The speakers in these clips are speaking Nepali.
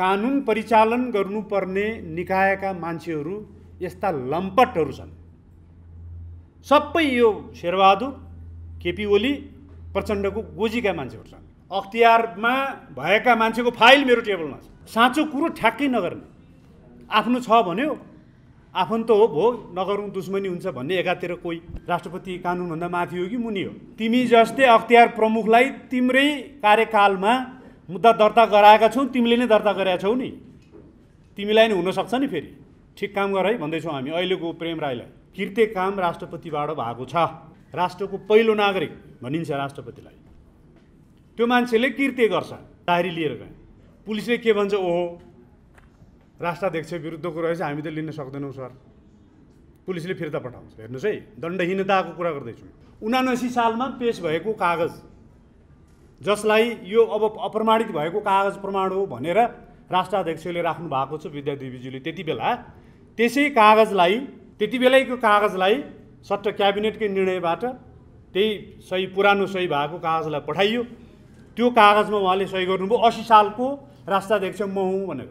कानुन परिचालन गर्नुपर्ने निकायका मान्छेहरू यस्ता लम्पटहरू छन् सबै यो शेरबहादुर केपी ओली प्रचण्डको गोजीका मान्छेहरू छन् अख्तियारमा भएका मान्छेको फाइल मेरो टेबलमा छ साँचो कुरो ठ्याक्कै नगर्ने आफ्नो छ भन्यो आफन्त हो भो नगरौँ दुश्मनी हुन्छ भन्ने एकातिर कोही राष्ट्रपति कानुनभन्दा माथि हो कि मुनि हो तिमी जस्तै अख्तियार प्रमुखलाई तिम्रै कार्यकालमा मुद्दा दर्ता गराएका छौँ तिमीले नै दर्ता गरेका छौ नि तिमीलाई नै हुनसक्छ नि फेरि ठिक काम गर है भन्दैछौँ हामी अहिलेको प्रेम राईलाई कृत्य काम राष्ट्रपतिबाट भएको छ राष्ट्रको पहिलो नागरिक भनिन्छ राष्ट्रपतिलाई त्यो मान्छेले कृत्य गर्छ डायरी लिएर गए पुलिसले के भन्छ ओहो राष्ट्राध्यक्ष विरुद्धको रहेछ हामी त लिन सक्दैनौँ सर पुलिसले फिर्ता पठाउँछ हेर्नुहोस् है दण्डहीनताको कुरा गर्दैछौँ उनासी सालमा पेस भएको कागज जसलाई यो अब अप्रमाणित भएको कागज प्रमाण हो भनेर राष्ट्राध्यक्षले राख्नु भएको छ देवीज्यूले त्यति बेला त्यसै कागजलाई त्यति बेलैको कागजलाई सट्ट क्याबिनेटकै निर्णयबाट त्यही सही पुरानो सही भएको कागजलाई पठाइयो त्यो कागजमा उहाँले सही गर्नुभयो असी सालको राष्ट्राध्यक्ष म हुँ भनेर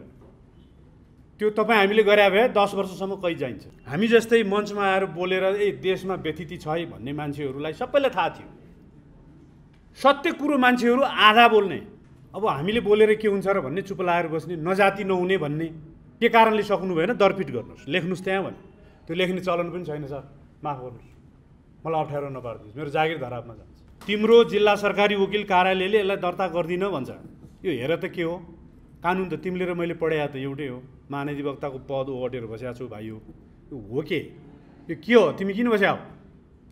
त्यो तपाईँ हामीले गरे भए दस वर्षसम्म कहीँ जाइन्छ हामी जस्तै मञ्चमा आएर बोलेर ए देशमा व्यतिथि छ है भन्ने मान्छेहरूलाई सबैलाई थाहा थियो सत्य कुरो मान्छेहरू आधा बोल्ने अब हामीले बोलेर के हुन्छ र भन्ने चुप लाएर बस्ने नजाति नहुने भन्ने के कारणले सक्नु भएन दर्पिट गर्नुहोस् लेख्नुहोस् त्यहाँ भने त्यो लेख्ने चलन पनि छैन सर माफ गर्नुहोस् मलाई अप्ठ्यारो नपारिदिनुहोस् मेरो जागिर धरापमा जान्छ तिम्रो जिल्ला सरकारी वकिल कार्यालयले यसलाई दर्ता गर्दिन भन्छ यो हेर त के हो कानुन त तिमीले र मैले पढाए त एउटै हो महानधिवक्ताको पद ओटेर बसेको छु भाइ हो यो हो के यो के हो तिमी किन बस्या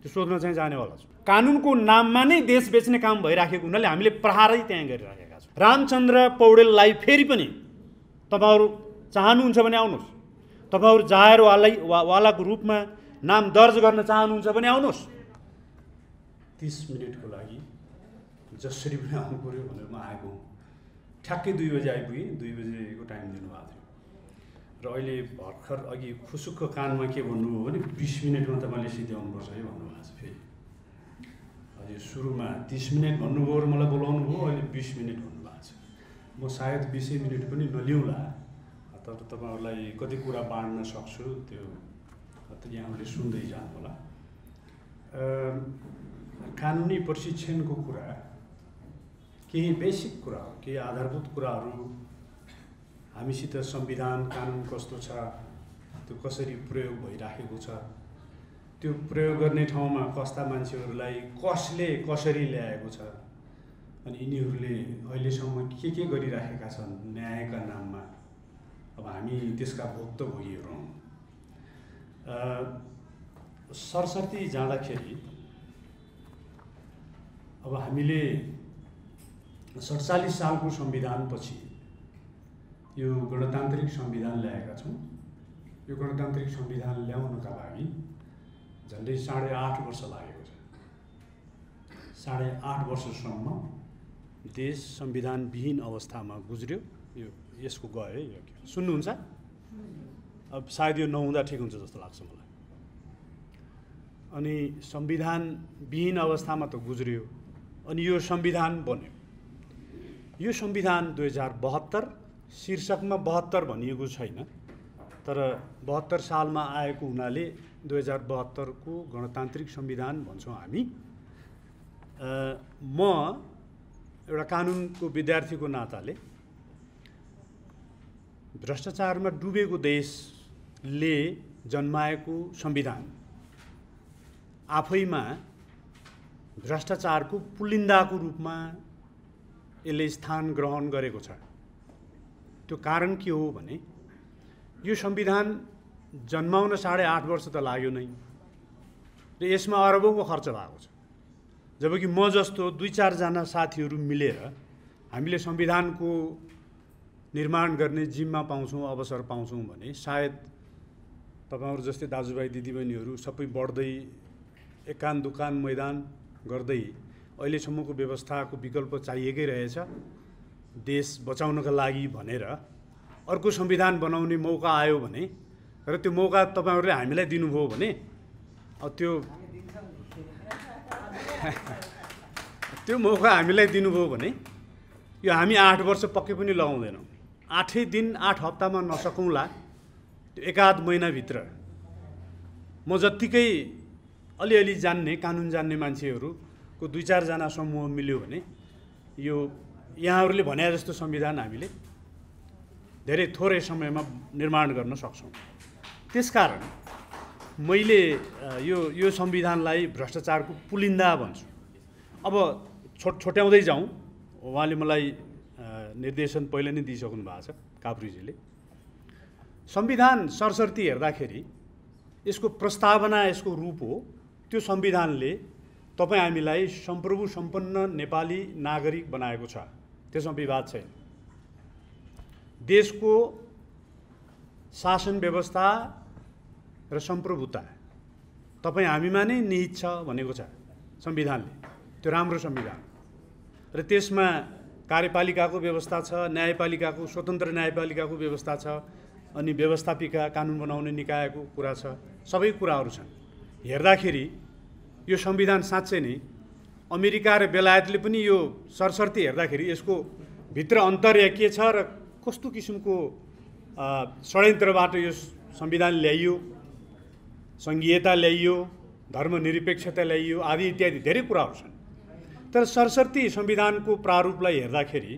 त्यो सोध्न चाहिँ जानेवाला छ कानुनको नाममा नै देश बेच्ने काम भइराखेको हुनाले हामीले प्रहारै त्यहाँ गरिराखेका छौँ रामचन्द्र पौडेललाई फेरि पनि तपाईँहरू चाहनुहुन्छ भने आउनुहोस् तपाईँहरू जाहेर वा वालाको रूपमा नाम दर्ज गर्न चाहनुहुन्छ भने आउनुहोस् तिस मिनटको लागि जसरी पनि आउनु पऱ्यो भनेर म आएको हुँ ठ्याक्कै दुई बजी आइपुगेँ दुई बजीको टाइम दिनुभएको थियो र अहिले भर्खर अघि खुसुकको कानमा के भन्नुभयो भने बिस मिनटमा तपाईँले सिध्याउनुपर्छ है भन्नुभएको छ फेरि हजुर सुरुमा तिस मिनट भन्नुभयो र मलाई बोलाउनु भयो अहिले बिस मिनट भन्नुभएको छ म सायद बिसै मिनट पनि नलिउँला तर तपाईँहरूलाई कति कुरा बाँड्न सक्छु त्यो त यहाँहरूले सुन्दै जानु होला कानुनी प्रशिक्षणको कुरा केही बेसिक कुरा हो केही आधारभूत कुराहरू हामीसित संविधान कानुन कस्तो छ त्यो कसरी प्रयोग भइराखेको छ त्यो प्रयोग गर्ने ठाउँमा कस्ता मान्छेहरूलाई कसले कसरी ल्याएको छ अनि यिनीहरूले अहिलेसम्म के के गरिराखेका छन् न्यायका नाममा अब हामी त्यसका भुक्तभोगीहरू हौँ सरस्वती जाँदाखेरि अब हामीले सडचालिस सालको संविधानपछि यो गणतान्त्रिक संविधान ल्याएका छौँ यो गणतान्त्रिक संविधान ल्याउनका लागि झन्डै साढे आठ वर्ष लागेको छ साढे आठ वर्षसम्म देश संविधानविहीन अवस्थामा गुज्रियो यो यसको गयो यो सुन्नुहुन्छ अब सायद यो नहुँदा ठिक हुन्छ जस्तो लाग्छ मलाई अनि संविधानविहीन अवस्थामा त गुज्रियो अनि यो संविधान बन्यो यो संविधान दुई हजार बहत्तर शीर्षकमा बहत्तर भनिएको छैन तर बहत्तर सालमा आएको हुनाले दुई हजार बहत्तरको गणतान्त्रिक संविधान भन्छौँ हामी म एउटा कानुनको विद्यार्थीको नाताले भ्रष्टाचारमा डुबेको देशले जन्माएको संविधान आफैमा भ्रष्टाचारको पुलिन्दाको रूपमा यसले स्थान ग्रहण गरेको छ त्यो कारण के हो भने यो संविधान जन्माउन साढे आठ वर्ष त लाग्यो नै र यसमा अरबौँको खर्च भएको छ जबकि म जस्तो दुई चारजना साथीहरू मिलेर हामीले संविधानको निर्माण गर्ने जिम्मा पाउँछौँ अवसर पाउँछौँ भने सायद तपाईँहरू जस्तै दाजुभाइ दिदीबहिनीहरू सबै बढ्दै एकान दुकान मैदान गर्दै अहिलेसम्मको व्यवस्थाको विकल्प चाहिएकै रहेछ देश बचाउनका लागि भनेर अर्को संविधान बनाउने मौका आयो भने र त्यो मौका तपाईँहरूले हामीलाई दिनुभयो भने त्यो त्यो मौका हामीलाई दिनुभयो भने यो हामी आठ वर्ष पक्कै पनि लगाउँदैनौँ आठै दिन आठ हप्तामा नसकौँला त्यो एकाध महिनाभित्र म जत्तिकै अलिअलि जान्ने कानुन जान्ने मान्छेहरूको दुई चारजना समूह मिल्यो भने यो यहाँहरूले भने जस्तो संविधान हामीले धेरै थोरै समयमा निर्माण गर्न सक्छौँ त्यसकारण मैले यो यो संविधानलाई भ्रष्टाचारको पुलिन्दा भन्छु अब छोट छोट्याउँदै जाउँ उहाँले मलाई निर्देशन पहिले नै दिइसक्नु भएको छ काप्रीजीले संविधान सरसर्ती हेर्दाखेरि यसको प्रस्तावना यसको रूप हो त्यो संविधानले तपाईँ हामीलाई सम्प्रभु सम्पन्न नेपाली नागरिक बनाएको छ त्यसमा विवाद छैन देशको शासन व्यवस्था र सम्प्रभुता तपाईँ हामीमा नै निहित छ भनेको छ संविधानले त्यो राम्रो संविधान र त्यसमा कार्यपालिकाको व्यवस्था छ न्यायपालिकाको स्वतन्त्र न्यायपालिकाको व्यवस्था छ अनि व्यवस्थापिका कानुन बनाउने निकायको कुरा छ सबै कुराहरू छन् हेर्दाखेरि यो संविधान साँच्चै नै अमेरिका र बेलायतले पनि यो सरसर्ती हेर्दाखेरि यसको भित्र अन्तर्य के छ र कस्तो किसिमको षड्यन्त्रबाट यो संविधान ल्याइयो सङ्घीयता ल्याइयो धर्मनिरपेक्षता ल्याइयो आदि इत्यादि धेरै कुराहरू छन् तर सरस्वती संविधानको प्रारूपलाई हेर्दाखेरि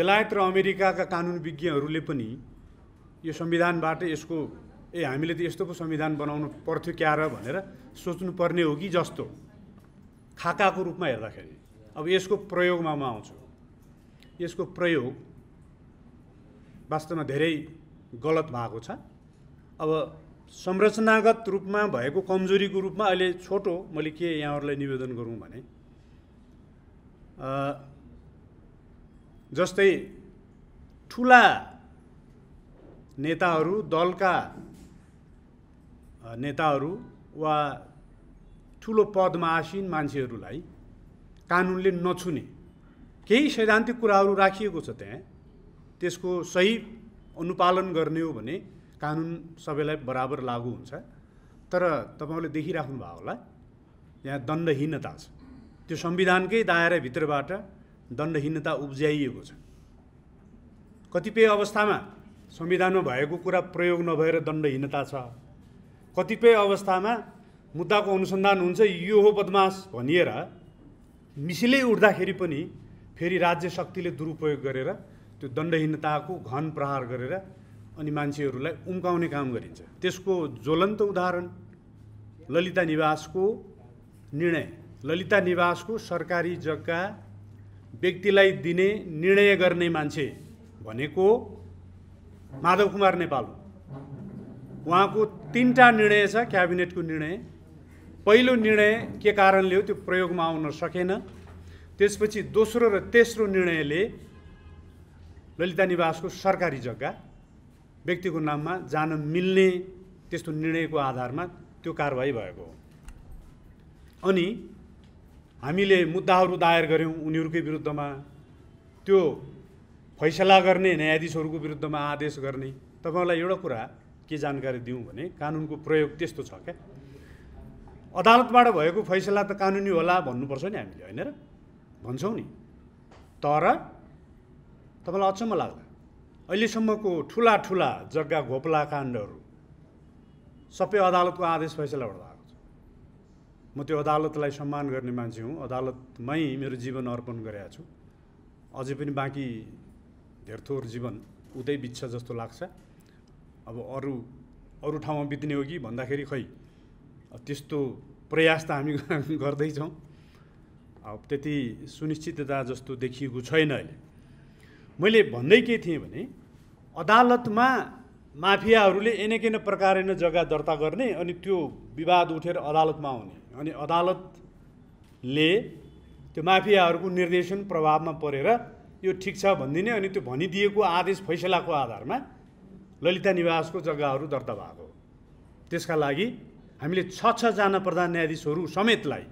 बेलायत र अमेरिकाका कानुन विज्ञहरूले पनि यो संविधानबाट यसको ए हामीले त यस्तो पो संविधान बनाउनु पर्थ्यो क्या र भनेर सोच्नुपर्ने हो कि जस्तो खाकाको रूपमा हेर्दाखेरि अब यसको प्रयोगमा म आउँछु यसको प्रयोग वास्तवमा धेरै गलत भएको छ अब संरचनागत रूपमा भएको कमजोरीको रूपमा अहिले छोटो मैले के यहाँहरूलाई निवेदन गरौँ भने जस्तै ठुला नेताहरू दलका नेताहरू वा ठुलो पदमा आसिन मान्छेहरूलाई कानुनले नछुने केही सैद्धान्तिक कुराहरू राखिएको छ त्यहाँ त्यसको सही अनुपालन गर्ने हो भने कानुन सबैलाई बराबर लागु हुन्छ तर तपाईँले देखिराख्नु भयो होला यहाँ दण्डहीनता छ त्यो संविधानकै दायराभित्रबाट दण्डहीनता उब्ज्याइएको छ कतिपय अवस्थामा संविधानमा भएको कुरा प्रयोग नभएर दण्डहीनता छ कतिपय अवस्थामा मुद्दाको अनुसन्धान हुन्छ यो हो बदमास भनिएर मिसिलै उठ्दाखेरि पनि फेरि राज्य शक्तिले दुरुपयोग गरेर त्यो दण्डहीनताको घन प्रहार गरेर अनि मान्छेहरूलाई उम्काउने काम गरिन्छ त्यसको ज्वलन्त उदाहरण ललिता निवासको निर्णय ललिता निवासको सरकारी जग्गा व्यक्तिलाई दिने निर्णय गर्ने मान्छे भनेको माधव कुमार नेपाल उहाँको तिनवटा निर्णय छ क्याबिनेटको निर्णय पहिलो निर्णय के कारणले हो त्यो प्रयोगमा आउन सकेन त्यसपछि दोस्रो र तेस्रो निर्णयले ललिता निवासको सरकारी जग्गा व्यक्तिको नाममा जान मिल्ने त्यस्तो निर्णयको आधारमा त्यो कारवाही भएको हो अनि हामीले मुद्दाहरू दायर गऱ्यौँ उनीहरूकै विरुद्धमा त्यो फैसला गर्ने न्यायाधीशहरूको विरुद्धमा आदेश गर्ने तपाईँलाई एउटा कुरा के जानकारी दिउँ भने कानुनको प्रयोग त्यस्तो छ क्या अदालतबाट भएको फैसला त कानुनी होला भन्नुपर्छ नि हामीले होइन र भन्छौँ नि तर तपाईँलाई अचम्म लाग्ला अहिलेसम्मको ठुला ठुला जग्गा घोपला काण्डहरू सबै अदालतको आदेश फैसलाबाट आएको छ म त्यो अदालतलाई सम्मान गर्ने मान्छे हुँ अदालतमै मेरो जीवन अर्पण गरेका छु अझै पनि बाँकी धेर थोर जीवन उतै बित्छ जस्तो लाग्छ अब अरू अरू ठाउँमा बित्ने हो कि भन्दाखेरि खै त्यस्तो प्रयास त हामी गर्दैछौँ अब त्यति सुनिश्चितता जस्तो देखिएको छैन अहिले मैले भन्दै के थिएँ भने अदालतमा माफियाहरूले एनेकेन प्रकारले जग्गा दर्ता गर्ने अनि त्यो विवाद उठेर अदालतमा आउने अनि अदालतले त्यो माफियाहरूको निर्देशन प्रभावमा परेर यो ठिक छ भनिदिने अनि त्यो भनिदिएको आदेश फैसलाको आधारमा ललिता निवासको जग्गाहरू दर्ता भएको त्यसका लागि हामीले छ छजना प्रधान न्यायाधीशहरू समेतलाई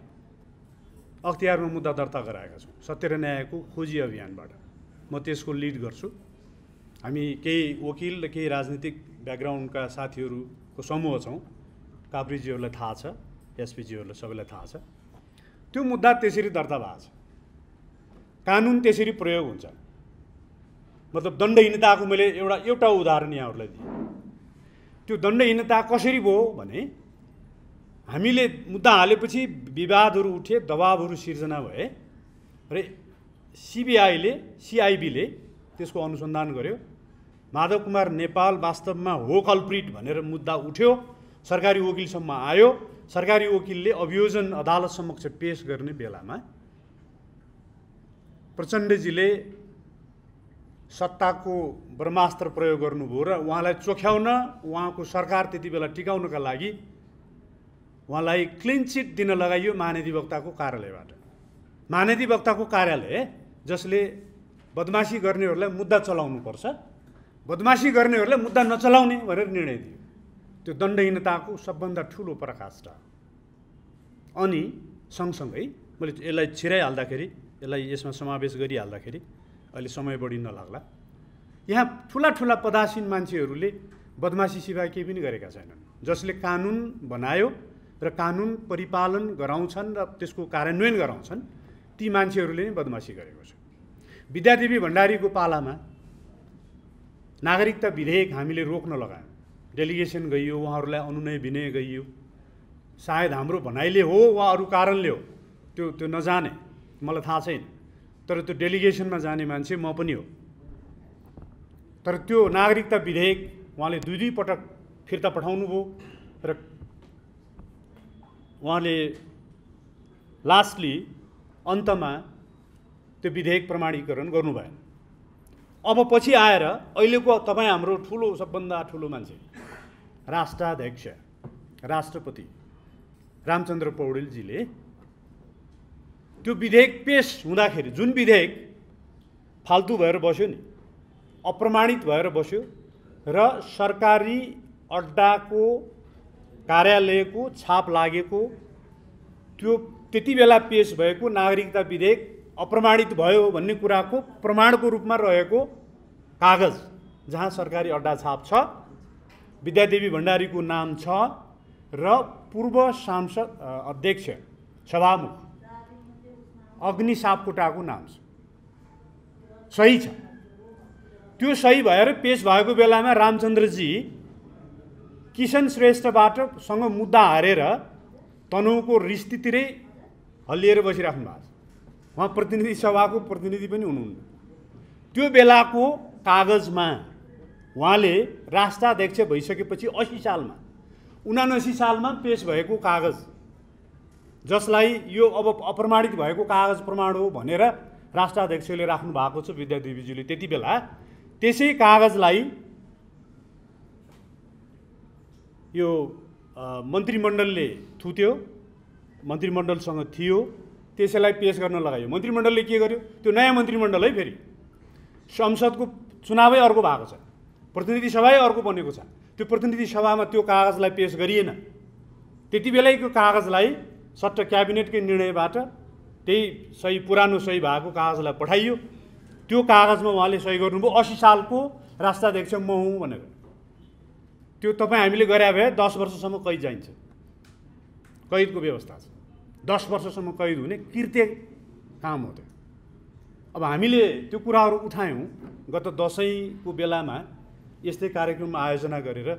अख्तियारमा मुद्दा दर्ता गराएका छौँ सत्य र न्यायको खोजी अभियानबाट म त्यसको लिड गर्छु हामी केही वकिल र केही राजनीतिक ब्याकग्राउन्डका साथीहरूको समूह छौँ काप्रीजीहरूलाई थाहा छ एसपीजीहरूलाई सबैलाई थाहा छ त्यो मुद्दा त्यसरी दर्ता भएको छ कानुन त्यसरी प्रयोग हुन्छ मतलब दण्डहीनताको मैले एउटा एउटा उदाहरण यहाँहरूलाई दिएँ त्यो दण्डहीनता कसरी भयो भने हामीले मुद्दा हालेपछि विवादहरू उठे दबाबहरू सिर्जना भए र सिबिआईले सिआइबीले त्यसको अनुसन्धान गर्यो माधव कुमार नेपाल वास्तवमा हो कल्प्रिट भनेर मुद्दा उठ्यो सरकारी वकिलसम्म आयो सरकारी वकिलले अभियोजन अदालत समक्ष पेस गर्ने बेलामा प्रचण्डजीले सत्ताको ब्रह्मास्त्र प्रयोग गर्नुभयो र उहाँलाई चोख्याउन उहाँको सरकार त्यति बेला टिकाउनका लागि उहाँलाई क्लिन चिट दिन लगाइयो महाधिवक्ताको कार्यालयबाट महानधिवक्ताको कार्यालय जसले बदमासी गर्नेहरूलाई मुद्दा चलाउनु पर्छ बदमासी गर्नेहरूलाई मुद्दा नचलाउने भनेर निर्णय दियो त्यो दण्डहीनताको सबभन्दा ठुलो छ अनि सँगसँगै मैले यसलाई छिराइहाल्दाखेरि यसलाई यसमा समावेश गरिहाल्दाखेरि अहिले समय बढी नलाग्ला यहाँ ठुला ठुला पदासीन मान्छेहरूले बदमासी सिवाय केही पनि गरेका छैनन् जसले कानुन बनायो र कानुन परिपालन गराउँछन् र त्यसको कार्यान्वयन गराउँछन् ती मान्छेहरूले नै बदमासी गरेको छ विद्यादेवी भण्डारीको पालामा नागरिकता विधेयक हामीले रोक्न लगायौँ डेलिगेसन गइयो उहाँहरूलाई अनुनय विनय गइयो सायद हाम्रो भनाइले हो वा अरू कारणले हो त्यो त्यो नजाने मलाई थाहा छैन तर त्यो डेलिगेसनमा जाने मान्छे म पनि हो तर त्यो नागरिकता विधेयक उहाँले दुई दुई पटक फिर्ता पठाउनुभयो र उहाँले लास्टली अन्तमा त्यो विधेयक प्रमाणीकरण गर्नुभयो भएन अब पछि आएर अहिलेको तपाईँ हाम्रो ठुलो सबभन्दा ठुलो मान्छे राष्ट्राध्यक्ष राष्ट्रपति रामचन्द्र पौडेलजीले त्यो विधेयक पेस हुँदाखेरि जुन विधेयक फाल्तु भएर बस्यो नि अप्रमाणित भएर बस्यो र सरकारी अड्डाको कार्यालयको छाप लागेको त्यो त्यति बेला पेस भएको नागरिकता विधेयक अप्रमाणित भयो भन्ने कुराको प्रमाणको रूपमा रहेको कागज जहाँ सरकारी अड्डा छाप छ विद्यादेवी भण्डारीको नाम छ र पूर्व सांसद अध्यक्ष सभामुख अग्नि सापकोटाको नाम छ सही छ त्यो सही भएर पेस भएको बेलामा रामचन्द्रजी किसन श्रेष्ठबाट सँग मुद्दा हारेर तनहुको रिस्तीतिरै हल्लिएर बसिराख्नु भएको छ उहाँ प्रतिनिधि सभाको प्रतिनिधि पनि हुनुहुन्न त्यो बेलाको कागजमा उहाँले राष्ट्राध्यक्ष भइसकेपछि असी सालमा उनासी सालमा पेस भएको कागज जसलाई यो अब अप्रमाणित भएको कागज प्रमाण हो भनेर राष्ट्राध्यक्षले राख्नु भएको छ विद्यादेवीज्यूले त्यति बेला त्यसै कागजलाई यो मन्त्रीमण्डलले थुत्यो मन्त्रीमण्डलसँग थियो त्यसैलाई पेस गर्न लगायो मन्त्रीमण्डलले के गर्यो त्यो नयाँ मन्त्रीमण्डल है फेरि संसदको चुनावै अर्को भएको छ प्रतिनिधि सभाै अर्को बनेको छ त्यो प्रतिनिधि सभामा त्यो कागजलाई पेस गरिएन त्यति बेलैको कागजलाई सट्ट क्याबिनेटकै निर्णयबाट त्यही सही पुरानो सही भएको कागजलाई पठाइयो त्यो कागजमा उहाँले सही गर्नुभयो असी सालको राष्ट्राध्यक्ष म हुँ भनेर त्यो तपाईँ हामीले गरे भए दस वर्षसम्म कैद जाइन्छ कैदको व्यवस्था छ दस वर्षसम्म कैद हुने कृत्य काम हो त्यो अब हामीले त्यो कुराहरू उठायौँ गत दसैँको बेलामा यस्तै कार्यक्रम आयोजना गरेर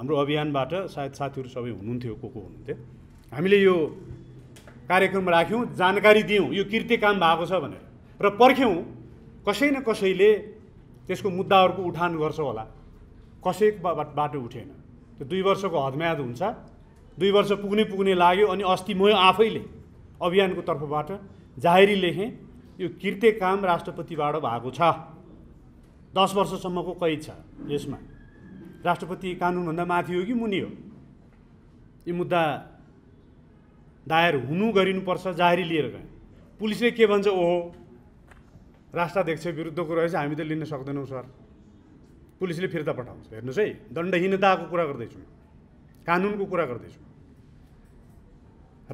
हाम्रो अभियानबाट सायद साथीहरू सबै हुनुहुन्थ्यो को को हुनुहुन्थ्यो हामीले यो कार्यक्रम राख्यौँ जानकारी दियौँ यो कृत्य काम भएको छ भनेर र पर्ख्यौँ कसै न कसैले त्यसको मुद्दाहरूको उठान गर्छ होला कसैको बाटो उठेन त्यो दुई वर्षको हदम्याद हुन्छ दुई वर्ष पुग्ने पुग्ने लाग्यो अनि अस्ति म आफैले अभियानको तर्फबाट जाहेरी लेखेँ यो कृत्य काम राष्ट्रपतिबाट भएको छ दस वर्षसम्मको कैद छ यसमा राष्ट्रपति कानुनभन्दा माथि हो कि मुनि हो यो मुद्दा दायर हुनु गरिनुपर्छ जाहेरी लिएर गएँ पुलिसले के भन्छ ओहो राष्ट्राध्यक्ष विरुद्धको रहेछ हामी त लिन सक्दैनौँ सर पुलिसले फिर्ता पठाउँछ हेर्नुहोस् है दण्डहीनताको कुरा गर्दैछु कानुनको कुरा गर्दैछु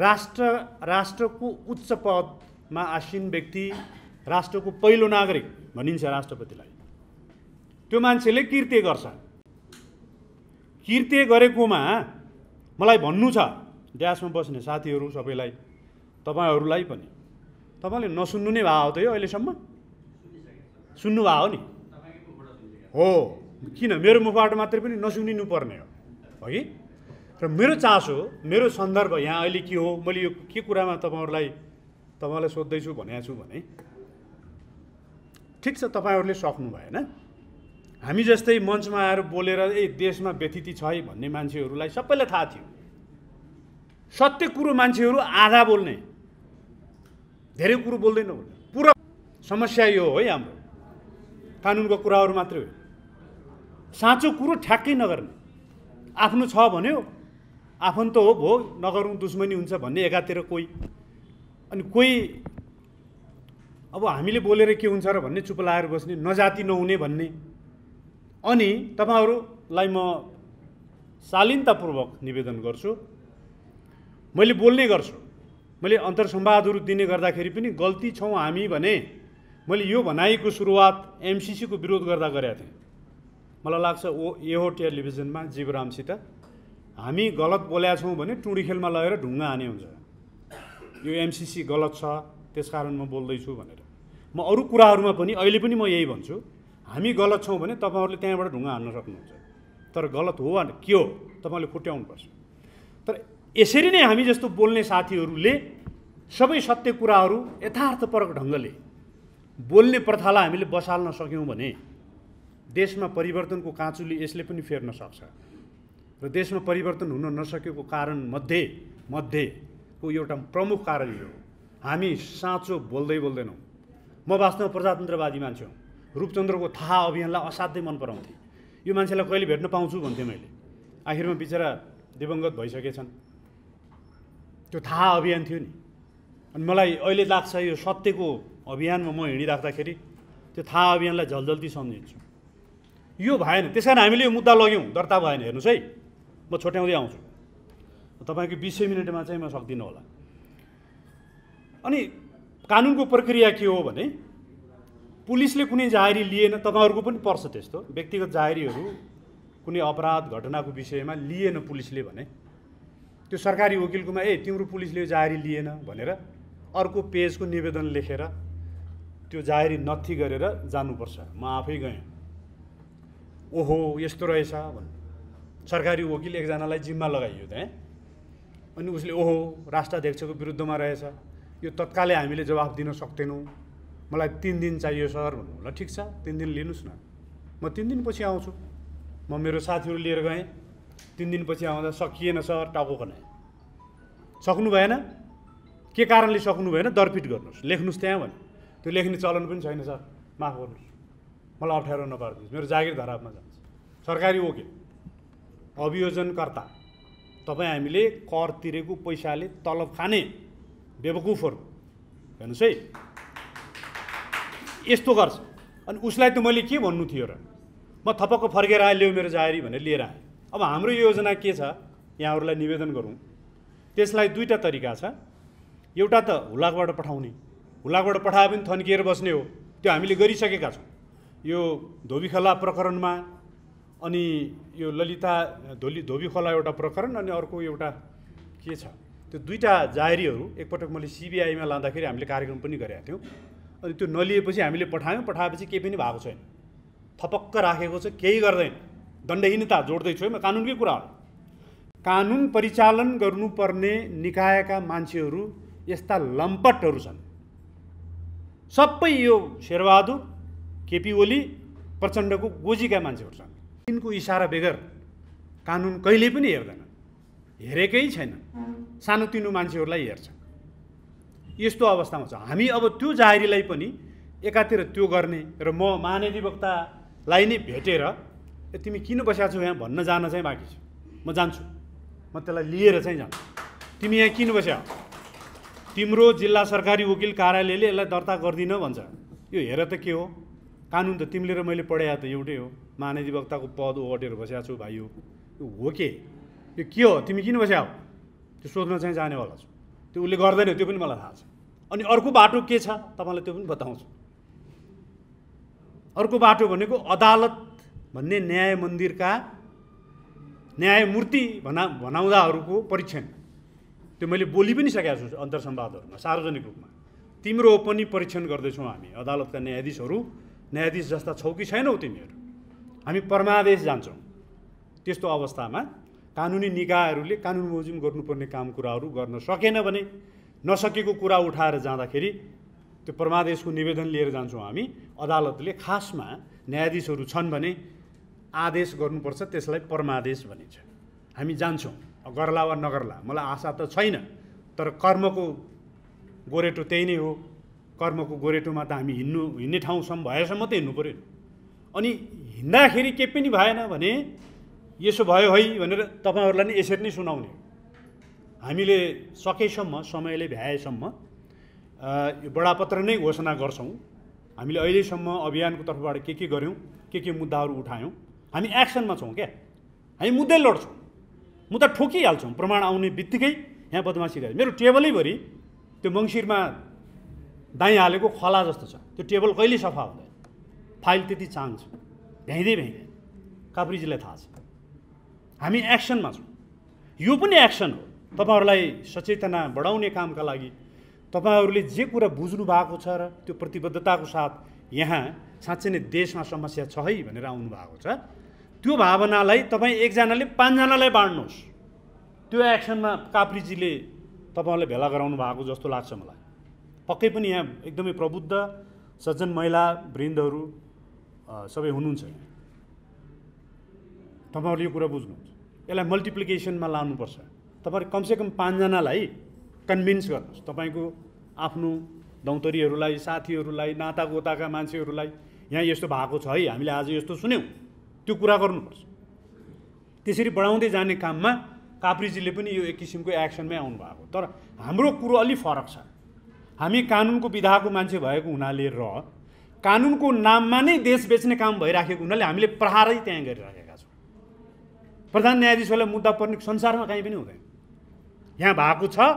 राष्ट्र राष्ट्रको उच्च पदमा आसीन व्यक्ति राष्ट्रको पहिलो नागरिक भनिन्छ राष्ट्रपतिलाई त्यो मान्छेले कृत्य गर्छ कृत्य गरेकोमा मलाई भन्नु छ ड्यासमा बस्ने साथीहरू सबैलाई तपाईँहरूलाई पनि तपाईँले नसुन्नु नै हो त यो अहिलेसम्म सुन्नु हो नि हो किन मेरो मुखबाट मात्रै पनि नसुनिनु पर्ने हो कि र मेरो चासो मेरो सन्दर्भ यहाँ अहिले के हो मैले यो के कुरामा तपाईँहरूलाई तपाईँलाई सोद्धैछु भनेको छु भने ठिक छ तपाईँहरूले सक्नु भएन हामी जस्तै मञ्चमा आएर बोलेर ए देशमा व्यथिति छ है भन्ने मान्छेहरूलाई सबैलाई थाहा थियो सत्य कुरो मान्छेहरू आधा बोल्ने धेरै कुरो बोल्दैन पुरा समस्या यो हो है हाम्रो कानुनको कुराहरू मात्रै हो साँचो कुरो ठ्याक्कै नगर्ने आफ्नो छ भन्यो आफन्त हो भो नगरौँ दुश्मनी हुन्छ भन्ने एकातिर कोही अनि कोही अब हामीले बोलेर के हुन्छ र भन्ने चुप लाएर बस्ने नजाति नहुने भन्ने अनि तपाईँहरूलाई म शालीनतापूर्वक निवेदन गर्छु मैले बोल्ने गर्छु मैले अन्तरसम्वादहरू दिने गर्दाखेरि पनि गल्ती छौँ हामी भने मैले यो भनाइको सुरुवात एमसिसीको विरोध गर्दा गरेका थिएँ मलाई लाग्छ ओ यो टेलिभिजनमा जीवरामसित हामी गलत बोल्या छौँ भने टुँडी खेलमा लगेर ढुङ्गा हाने हुन्छ यो एमसिसी गलत छ त्यस कारण म बोल्दैछु भनेर म अरू कुराहरूमा पनि अहिले पनि म यही भन्छु हामी गलत छौँ भने तपाईँहरूले त्यहाँबाट ढुङ्गा हान्न सक्नुहुन्छ तर गलत हो भने के हो तपाईँले खुट्याउनुपर्छ तर यसरी नै हामी जस्तो बोल्ने साथीहरूले सबै सत्य कुराहरू यथार्थपरक ढङ्गले बोल्ने प्रथालाई हामीले बसाल्न सक्यौँ भने देशमा परिवर्तनको काँचुली यसले पनि फेर्न सक्छ र देशमा परिवर्तन हुन नसकेको कारण मध्ये मध्येको एउटा प्रमुख कारण यो हामी साँचो बोल्दै बोल्दैनौँ म वास्तवमा प्रजातन्त्रवादी मान्छे हुँ रूपचन्द्रको थाहा अभियानलाई असाध्यै मन पराउँथेँ यो मान्छेलाई कहिले भेट्न पाउँछु भन्थेँ मैले आखिरमा बिचरा दिवङ्गत भइसकेछन् त्यो थाहा अभियान थियो नि अनि मलाई अहिले लाग्छ यो सत्यको अभियानमा म हिँडिराख्दाखेरि त्यो थाहा अभियानलाई झल्झल्ती सम्झिन्छु यो भएन त्यस कारण हामीले यो मुद्दा लग्यौँ दर्ता भएन हेर्नुहोस् है म छोट्याउँदै आउँछु तपाईँको बिसै मिनटमा चाहिँ म सक्दिनँ होला अनि कानुनको प्रक्रिया के हो भने पुलिसले कुनै जाहेरी लिएन तपाईँहरूको पनि पर्छ त्यस्तो व्यक्तिगत जाहेरीहरू कुनै अपराध घटनाको विषयमा लिएन पुलिसले भने त्यो सरकारी वकिलकोमा ए तिम्रो पुलिसले जाहेरी लिएन भनेर अर्को पेजको निवेदन लेखेर त्यो जाहेरी नथी गरेर जानुपर्छ म आफै गएँ ओहो यस्तो रहेछ भन्नु सरकारी वकिल एकजनालाई जिम्मा लगाइयो त्यहाँ अनि उसले ओहो राष्ट्राध्यक्षको विरुद्धमा रहेछ यो तत्कालै हामीले जवाफ दिन सक्दैनौँ मलाई तिन दिन चाहियो सर भन्नु ल ठिक छ तिन दिन लिनुहोस् न म तिन दिनपछि आउँछु म मेरो साथीहरू लिएर गएँ तिन दिनपछि आउँदा सकिएन सर टाउको खनाएँ सक्नु भएन के कारणले सक्नु भएन दरपिट गर्नुहोस् लेख्नुहोस् त्यहाँ भने त्यो लेख्ने चलन पनि छैन सर माफ गर्नुहोस् मलाई अप्ठ्यारो नपारिदिनुहोस् मेरो जागिर धरापमा जान्छ सरकारी ओके अभियोजनकर्ता तपाईँ हामीले कर तिरेको पैसाले तलब खाने बेबकुफहरू हेर्नुहोस् है यस्तो गर्छ अनि उसलाई त मैले के भन्नु थियो र म थपक्क फर्केर आएँ ल्याऊ मेरो जागिरी भनेर लिएर आएँ अब हाम्रो योजना के छ यहाँहरूलाई निवेदन गरौँ त्यसलाई दुईवटा तरिका छ एउटा त हुलाकबाट पठाउने हुलाकबाट पठाए पनि थन्किएर बस्ने हो त्यो हामीले गरिसकेका छौँ यो धोबीखोला प्रकरणमा अनि यो ललिता धोली धोबीखोला एउटा प्रकरण अनि अर्को एउटा के छ त्यो दुईवटा जाहेरीहरू एकपटक मैले सिबिआईमा लाँदाखेरि हामीले कार्यक्रम पनि गरेका थियौँ अनि त्यो नलिएपछि हामीले पठायौँ पठाएपछि केही पनि भएको छैन थपक्क राखेको छ केही गर्दैन दण्डहीनता जोड्दैछु है म कानुनकै कुरा हो कानुन परिचालन गर्नुपर्ने निकायका मान्छेहरू यस्ता लम्पटहरू छन् सबै यो शेरबहादुर केपी ओली प्रचण्डको गोजीका मान्छेहरू छन् तिनको इसारा बेगर कानुन कहिले पनि हेर्दैन हेरेकै छैन सानोतिनो मान्छेहरूलाई हेर्छ यस्तो अवस्थामा छ हामी अब त्यो जाहेरीलाई पनि एकातिर त्यो गर्ने र म महानिधिवक्तालाई नै भेटेर तिमी किन बसेका छौ यहाँ भन्न जान चाहिँ बाँकी छ म जान्छु म त्यसलाई लिएर चाहिँ जान्छु तिमी यहाँ किन बस्या तिम्रो जिल्ला सरकारी वकिल कार्यालयले यसलाई दर्ता गर्दिन भन्छ यो हेर त के हो कानुन त तिमीले र मैले पढाइ त एउटै हो महानधिवक्ताको पद ओटेर बसेको छु भाइ यो हो के यो के हो तिमी किन बस्या हो त्यो सोध्न चाहिँ जानेवाला छु त्यो उसले गर्दैन त्यो पनि मलाई थाहा छ अनि अर्को बाटो के छ तपाईँलाई त्यो पनि बताउँछु अर्को बाटो भनेको अदालत भन्ने न्याय मन्दिरका न्यायमूर्ति भना भनाउँदाहरूको परीक्षण त्यो मैले बोली पनि सकेको छु अन्तरसम्वादहरूमा सार्वजनिक रूपमा तिम्रो पनि परीक्षण गर्दैछौँ हामी अदालतका न्यायाधीशहरू न्यायाधीश जस्ता छौ कि छैनौ तिमीहरू हामी परमादेश जान्छौँ त्यस्तो अवस्थामा कानुनी निकायहरूले कानुन मोजिम गर्नुपर्ने काम कुराहरू गर्न सकेन भने नसकेको कुरा उठाएर जाँदाखेरि त्यो परमादेशको निवेदन लिएर जान्छौँ हामी अदालतले खासमा न्यायाधीशहरू छन् भने आदेश गर्नुपर्छ त्यसलाई परमादेश भनिन्छ हामी जान्छौँ गर्ला वा नगर्ला मलाई आशा त छैन तर कर्मको गोरेटो त्यही नै हो कर्मको गोरेटोमा त हामी हिँड्नु हिँड्ने ठाउँसम्म भएसम्म मात्रै हिँड्नु पऱ्यो अनि हिँड्दाखेरि केही पनि भएन भने यसो भयो है भनेर तपाईँहरूलाई नि यसरी नै सुनाउने हामीले सकेसम्म समयले भ्याएसम्म यो बडापत्र नै घोषणा गर्छौँ हामीले अहिलेसम्म अभियानको तर्फबाट के के गऱ्यौँ के के मुद्दाहरू उठायौँ हामी एक्सनमा छौँ क्या हामी मुद्दै लड्छौँ मुद्दा ठोकिहाल्छौँ प्रमाण आउने बित्तिकै यहाँ बदमासी गरे मेरो टेबलैभरि त्यो मङ्सिरमा दाइँ हालेको खला जस्तो छ त्यो टेबल कहिले सफा हुँदैन फाइल त्यति चाहन्छ भ्याइँदै भ्याइँदैन काप्रीजीलाई थाहा छ हामी एक्सनमा छौँ यो पनि एक्सन हो तपाईँहरूलाई सचेतना बढाउने कामका लागि तपाईँहरूले जे कुरा बुझ्नु भएको छ र त्यो प्रतिबद्धताको साथ यहाँ साँच्चै नै देशमा समस्या छ है भनेर आउनु भएको छ त्यो भावनालाई तपाईँ एकजनाले पाँचजनालाई बाँड्नुहोस् त्यो एक्सनमा काप्रीजीले तपाईँहरूलाई भेला गराउनु भएको जस्तो लाग्छ मलाई पक्कै पनि यहाँ एकदमै प्रबुद्ध सज्जन महिला वृन्दहरू सबै हुनुहुन्छ यहाँ तपाईँहरूले यो कुरा बुझ्नुहुन्छ यसलाई मल्टिप्लिकेसनमा लानुपर्छ तपाईँहरू कमसेकम पाँचजनालाई कन्भिन्स गर्नुहोस् तपाईँको आफ्नो दौतरीहरूलाई साथीहरूलाई नाता गोताका मान्छेहरूलाई यहाँ यस्तो भएको छ है हामीले आज यस्तो सुन्यौँ त्यो कुरा गर्नुपर्छ त्यसरी बढाउँदै जाने काममा काप्रीजीले पनि यो एक किसिमको एक्सनमै आउनुभएको तर हाम्रो कुरो अलिक फरक छ हामी कानुनको विधाको मान्छे भएको हुनाले र कानुनको नाममा नै देश बेच्ने काम भइराखेको हुनाले हामीले प्रहारै त्यहाँ गरिराखेका छौँ प्रधान न्यायाधीशहरूलाई मुद्दा पर्ने संसारमा कहीँ पनि हुँदैन यहाँ भएको छ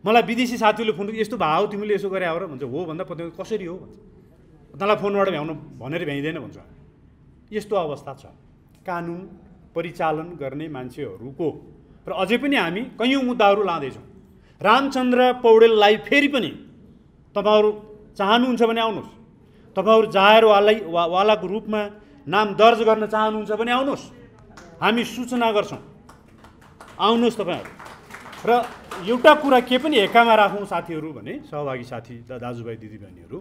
मलाई विदेशी साथीहरूले फोन यस्तो भाव तिमीले यसो गरे हो र भन्छ हो भन्दा पत्नी कसरी हो भन्छ तँलाई फोनबाट भ्याउनु भनेर भ्याइँदैन भन्छ यस्तो अवस्था छ कानुन परिचालन गर्ने मान्छेहरूको र अझै पनि हामी कैयौँ मुद्दाहरू लाँदैछौँ रामचन्द्र पौडेललाई फेरि पनि तपाईँहरू चाहनुहुन्छ भने आउनुहोस् तपाईँहरू जाहेरवालालाई उहाँलाई वा वालाको रूपमा नाम दर्ज गर्न चाहनुहुन्छ भने आउनुहोस् हामी सूचना गर्छौँ आउनुहोस् तपाईँहरू र एउटा कुरा के पनि हेक्कामा राखौँ साथीहरू भने सहभागी साथी दाजुभाइ दिदीबहिनीहरू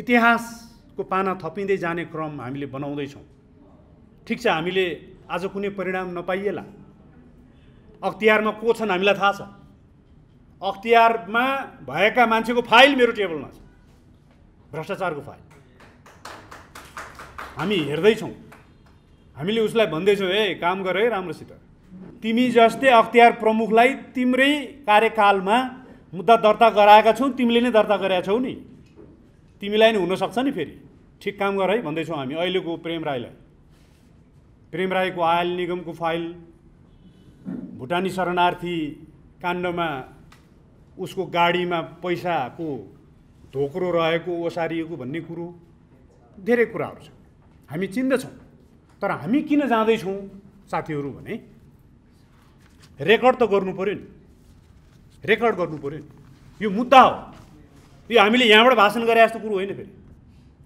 इतिहासको पाना थपिँदै जाने क्रम हामीले बनाउँदैछौँ ठिक छ हामीले आज कुनै परिणाम नपाइएला अख्तियारमा को छन् हामीलाई थाहा छ अख्तियारमा भएका मान्छेको फाइल मेरो टेबलमा छ भ्रष्टाचारको फाइल हामी हेर्दैछौँ हामीले उसलाई भन्दैछौँ है काम गर है राम्रोसित तिमी जस्तै अख्तियार प्रमुखलाई तिम्रै कार्यकालमा मुद्दा दर्ता गराएका छौँ तिमीले नै दर्ता गरेका छौ नि तिमीलाई नै हुनसक्छ नि फेरि ठिक काम गर है भन्दैछौँ हामी अहिलेको प्रेम राईलाई प्रेम राईको आयल निगमको फाइल भुटानी शरणार्थी काण्डमा उसको गाडीमा पैसाको धोक्रो रहेको ओसारिएको भन्ने कुरो धेरै कुराहरू छ हामी चिन्दछौँ तर हामी किन जाँदैछौँ साथीहरू भने रेकर्ड त गर्नु पऱ्यो नि रेकर्ड गर्नु पऱ्यो नि यो मुद्दा हो यो हामीले यहाँबाट भाषण गरे जस्तो कुरो होइन फेरि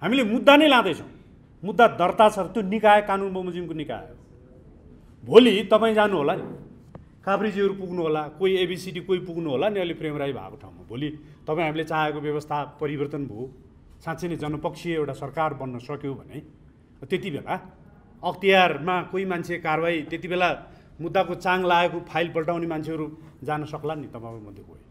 हामीले मुद्दा नै लाँदैछौँ मुद्दा दर्ता छ त्यो निकाय कानुन बमोजिमको निकाय हो भोलि तपाईँ जानु होला नि काभ्रेजीहरू पुग्नु होला कोही एबिसिडी कोही पुग्नु होला नि अहिले राई भएको ठाउँमा भोलि तपाईँ हामीले चाहेको व्यवस्था परिवर्तन भयो साँच्चै नै जनपक्षीय एउटा सरकार बन्न सक्यो भने त्यति बेला अख्तियारमा कोही मान्छे कारवाही त्यति बेला मुद्दाको चाङ लागेको फाइल पल्टाउने मान्छेहरू जान सक्ला नि तपाईँको मध्ये कोही